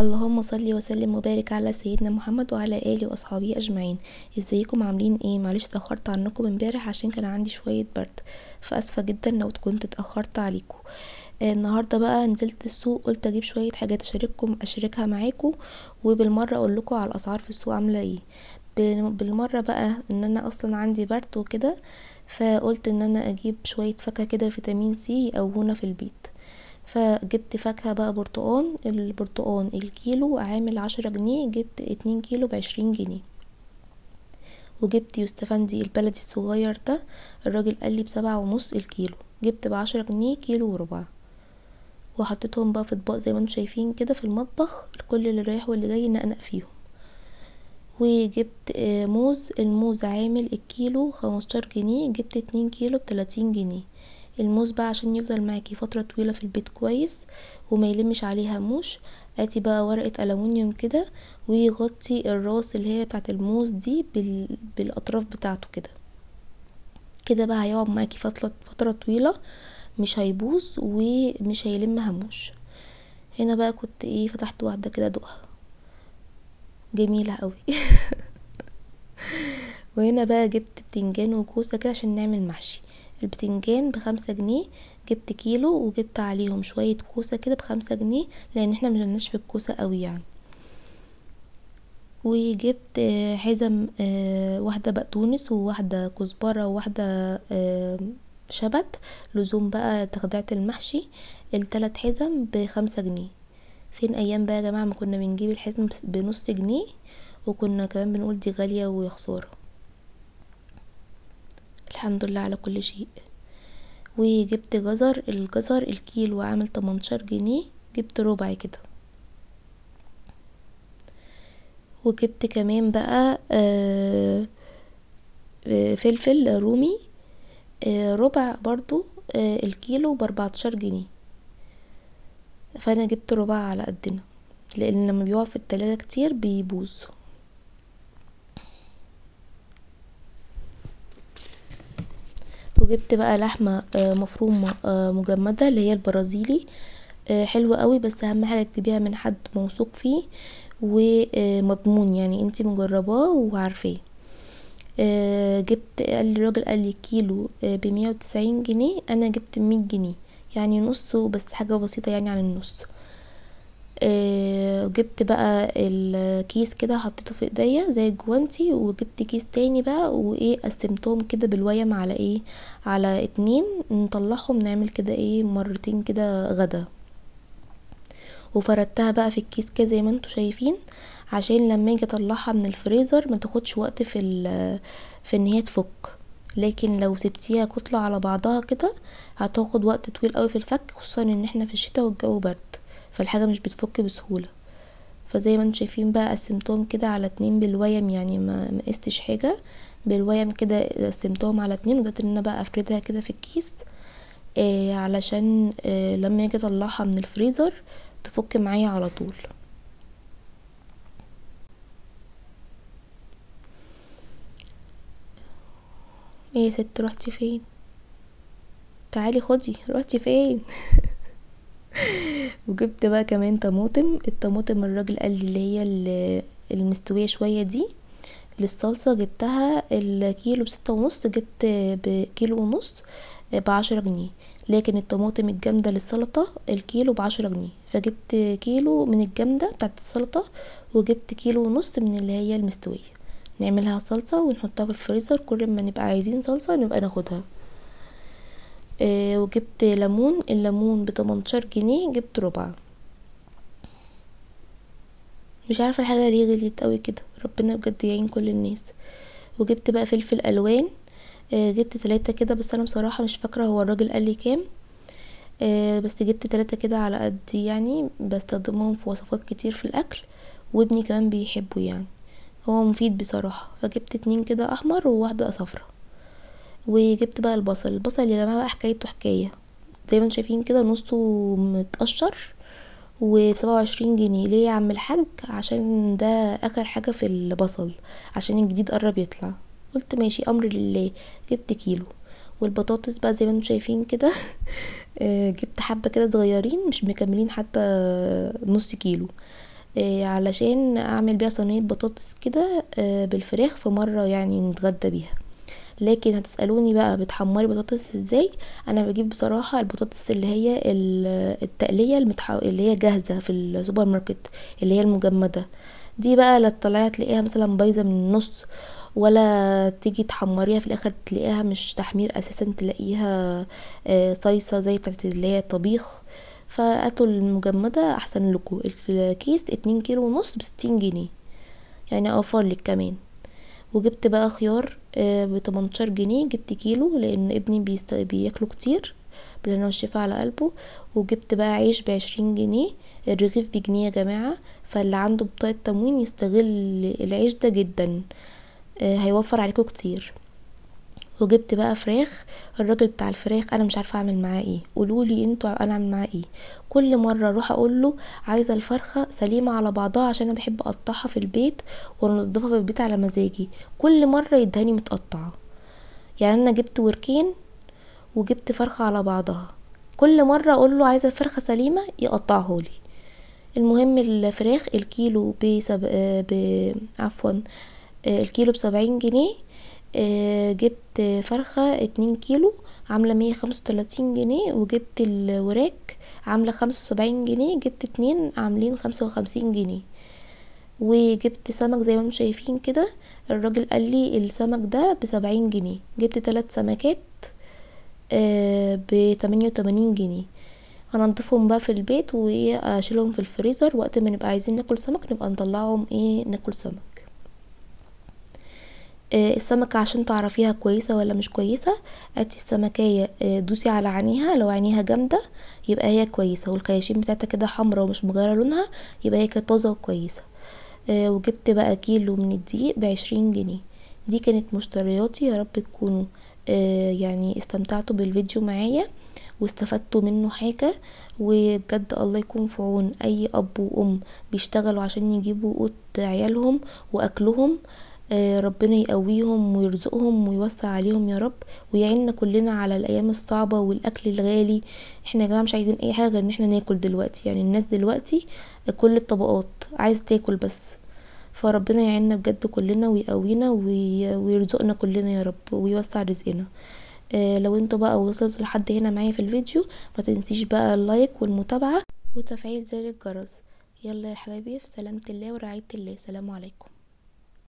اللهم صل وسلم وبارك على سيدنا محمد وعلى اله واصحابه اجمعين ازيكم عاملين ايه معلش اتاخرت عنكم امبارح عشان كان عندي شويه برد فاسفه جدا لو كنت اتاخرت عليكم آه، النهارده بقى نزلت السوق قلت اجيب شويه حاجات اشارككم اشاركها معاكم وبالمره اقول لكم على الاسعار في السوق عامله ايه بالمره بقى ان انا اصلا عندي برد وكده فقلت ان انا اجيب شويه فاكهه كده فيتامين سي يقوونا في البيت فجبت فاكهة بقى برتقان البرتقان الكيلو عامل عشرة جنيه جبت اتنين كيلو بعشرين جنيه وجبت يوستفندي البلدي الصغير ده الراجل قال لي بسبعة ونص الكيلو جبت بعشرة جنيه كيلو وربع وحطيتهم بقى في اطباق زي ما انتم شايفين كده في المطبخ لكل اللي رايح واللي جاي نقنق فيهم وجبت آه، موز الموز عامل الكيلو خمستاشر جنيه جبت اتنين كيلو بتلاتين جنيه الموز بقى عشان يفضل معاكي فترة طويلة في البيت كويس وما يلمش عليها موش هاتي بقى ورقة ألومنيوم كده ويغطي الراس اللي هي بتاعت الموز دي بال... بالأطراف بتاعته كده كده بقى هيقعد معاكي فترة فترة طويلة مش هيبوظ ومش هيلم هموش هنا بقى كنت ايه فتحت واحدة كده دقها جميلة قوي وهنا بقى جبت بتنجان وكوسة كده عشان نعمل محشي البتنجان بخمسة جنيه جبت كيلو وجبت عليهم شوية كوسة كده بخمسة جنيه لان احنا مجلناش في الكوسة قوي يعني وجبت آه، حزم آه، واحدة بقتونس وواحدة كزبرة وواحدة آه، شبت لزوم بقى تخضيعة المحشي التلات حزم بخمسة جنيه فين ايام بقى يا جماعة ما كنا بنجيب الحزم بنص جنيه وكنا كمان بنقول دي غالية وخسارة الحمد لله على كل شيء وجبت جزر الجزر الكيلو عامل 18 جنيه جبت ربع كده وجبت كمان بقى آه، آه، فلفل رومي آه، ربع برضو الكيلو الكيلو 14 جنيه فانا جبت ربع على قدنا لان لما بيقع في التلاجة كتير بيبوظ وجبت بقى لحمة آه، مفرومة آه، مجمدة اللي هي البرازيلي آه، حلوة قوي بس اهم حاجة تجيبيها من حد موثوق فيه ومضمون يعني انتي مجرباه وعارفاه جبت قال الراجل قال لي كيلو بمية وتسعين جنيه انا جبت مية جنيه يعني نصه بس حاجة بسيطة يعني عن النص آه، جبت بقى الكيس كده حطيته في ايديا زي الجوانتي وجبت كيس تاني بقى وايه قسمتهم كده بالويم على ايه على اتنين نطلعهم نعمل كده ايه مرتين كده غدا وفردتها بقى في الكيس كده زي ما انتم شايفين عشان لما اجي اطلعها من الفريزر ما تاخدش وقت في في ان هي تفك لكن لو سبتيها كتله على بعضها كده هتاخد وقت طويل قوي في الفك خصوصا ان احنا في الشتاء والجو برد فالحاجة مش بتفك بسهولة فزي ما انتم شايفين بقى قسمتهم كده على اتنين بالويم يعني ما مقستش حاجة بالويم كده قسمتهم على اتنين وده ان انا بقى افردها كده في الكيس آه علشان آه لما اجي اطلعها من الفريزر تفك معايا على طول ايه يا ست رحتي فين تعالي خدي رحتي فين وجبت بقى كمان طماطم الطماطم الراجل قال لي اللي هي المستويه شويه دي للصلصه جبتها الكيلو بستة ونص جبت بكيلو ونص بعشرة جنيه لكن الطماطم الجامده للسلطه الكيلو بعشرة جنيه فجبت كيلو من الجامده بتاعت السلطه وجبت كيلو ونص من اللي هي المستويه نعملها صلصه ونحطها في الفريزر كل ما نبقى عايزين صلصه نبقى ناخدها آه، وجبت ليمون الليمون بتمنتاشر جنيه جبت ربع مش عارفه الحاجه ليه غليت قوي كده ربنا بجد يعين كل الناس وجبت بقى فلفل الوان آه، جبت تلاتة كده بس انا بصراحه مش فاكره هو الراجل قال لي كام آه، بس جبت تلاتة كده على قد يعني بستخدمهم في وصفات كتير في الاكل وابني كمان بيحبه يعني هو مفيد بصراحه فجبت اتنين كده احمر وواحده صفرة وجبت بقى البصل البصل يا جماعه بقى حكايته حكايه زي ما انتم شايفين كده نصه متقشر و وعشرين جنيه ليه يا عم الحاج عشان ده اخر حاجة في البصل عشان الجديد قرب يطلع قلت ماشي امر لله جبت كيلو والبطاطس بقى زي ما انتم شايفين كده آه، جبت حبة كده صغيرين مش مكملين حتى نص كيلو آه، علشان اعمل بيها صينية بطاطس كده آه، بالفراخ في مرة يعني نتغدى بيها لكن هتسالوني بقى بتحمري بطاطس ازاي انا بجيب بصراحه البطاطس اللي هي التقليه المتح... اللي هي جاهزه في السوبر ماركت اللي هي المجمده دي بقى لا تطلعيها تلاقيها مثلا بايظه من النص ولا تيجي تحمريها في الاخر تلاقيها مش تحمير اساسا تلاقيها آه، صيصه زي بتاعت اللي هي الطبيخ فاتوا المجمدة أحسن لكم الكيس اتنين كيلو ونص بستين جنيه يعني أوفر لك كمان وجبت بقى خيار 18 آه، جنيه جبت كيلو لان ابني بيست... بياكله كتير بالهنا الشفاء على قلبه وجبت بقى عيش بعشرين جنيه الرغيف بجنيه يا جماعة فاللي عنده بطاقة تموين يستغل العيش ده جدا آه، هيوفر عليكم كتير وجبت بقى فراخ الراجل بتاع الفراخ انا مش عارفه اعمل معاه ايه قولوا لي انتوا انا اعمل معاه ايه كل مره اروح اقول له عايزه الفرخه سليمه على بعضها عشان انا بحب اقطعها في البيت وانضفها في البيت على مزاجي كل مره يدهني متقطعه يعني انا جبت وركين وجبت فرخه على بعضها كل مره اقول له عايزه الفرخه سليمه يقطعها لي المهم الفراخ الكيلو آه، ب... عفوا آه، الكيلو بسبعين جنيه آه، جبت فرخة اتنين كيلو عاملة مية خمسة وتلاتين جنيه وجبت الوراك عاملة خمسة وسبعين جنيه جبت اتنين عاملين خمسة وخمسين جنيه وجبت سمك زي ما انتم شايفين كده الراجل قال لي السمك ده بسبعين جنيه جبت تلات سمكات آه، بتمانية وتمانين جنيه هنضفهم بقى في البيت واشيلهم في الفريزر وقت ما نبقى عايزين ناكل سمك نبقى نطلعهم ايه ناكل سمك آه، السمكة عشان تعرفيها كويسة ولا مش كويسة اتي السمكية آه، دوسي على عينيها لو عينيها جامدة يبقى هي كويسة والخياشيم بتاعتها كده حمرا ومش مغيرة لونها يبقى هي كانت طازة وكويسة آه، وجبت بقى كيلو من الدقيق بعشرين جنيه دي كانت مشترياتي يا رب تكونوا يعني استمتعتوا بالفيديو معايا واستفدتوا منه حاجة وبجد الله يكون في عون أي أب وأم بيشتغلوا عشان يجيبوا قوت عيالهم وأكلهم آه، ربنا يقويهم ويرزقهم ويوسع عليهم يا رب ويعيننا كلنا على الايام الصعبه والاكل الغالي احنا يا جماعه مش عايزين اي حاجه غير ان احنا ناكل دلوقتي يعني الناس دلوقتي كل الطبقات عايز تاكل بس فربنا يعيننا بجد كلنا ويقوينا ويرزقنا كلنا يا رب ويوسع رزقنا آه، لو انتوا بقى وصلتوا لحد هنا معايا في الفيديو ما تنسيش بقى اللايك والمتابعه وتفعيل زر الجرس يلا يا حبايبي في سلامه الله ورعايه الله سلام عليكم